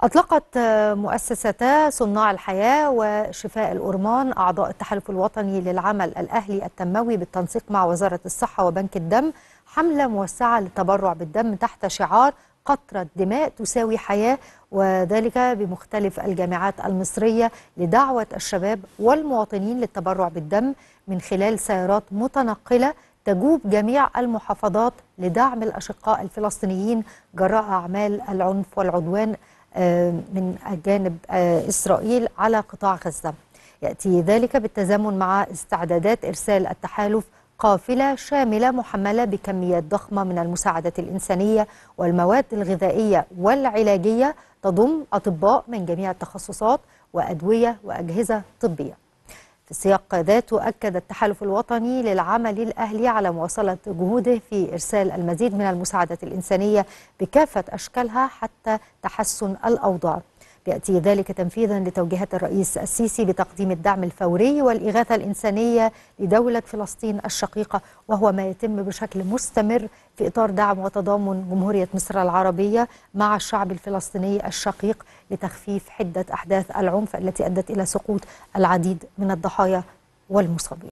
أطلقت مؤسستا صناع الحياة وشفاء الأرمان أعضاء التحالف الوطني للعمل الأهلي التنموي بالتنسيق مع وزارة الصحة وبنك الدم حملة موسعة للتبرع بالدم تحت شعار قطرة دماء تساوي حياة وذلك بمختلف الجامعات المصرية لدعوة الشباب والمواطنين للتبرع بالدم من خلال سيارات متنقلة تجوب جميع المحافظات لدعم الأشقاء الفلسطينيين جراء أعمال العنف والعدوان آه، من جانب آه، إسرائيل على قطاع غزة يأتي ذلك بالتزامن مع استعدادات إرسال التحالف قافلة شاملة محملة بكميات ضخمة من المساعدات الإنسانية والمواد الغذائية والعلاجية تضم أطباء من جميع التخصصات وأدوية وأجهزة طبية في سياق ذاته أكد التحالف الوطني للعمل الأهلي على مواصلة جهوده في إرسال المزيد من المساعدات الإنسانية بكافة أشكالها حتى تحسن الأوضاع يأتي ذلك تنفيذا لتوجيهات الرئيس السيسي بتقديم الدعم الفوري والإغاثة الإنسانية لدولة فلسطين الشقيقة وهو ما يتم بشكل مستمر في إطار دعم وتضامن جمهورية مصر العربية مع الشعب الفلسطيني الشقيق لتخفيف حدة أحداث العنف التي أدت إلى سقوط العديد من الضحايا والمصابين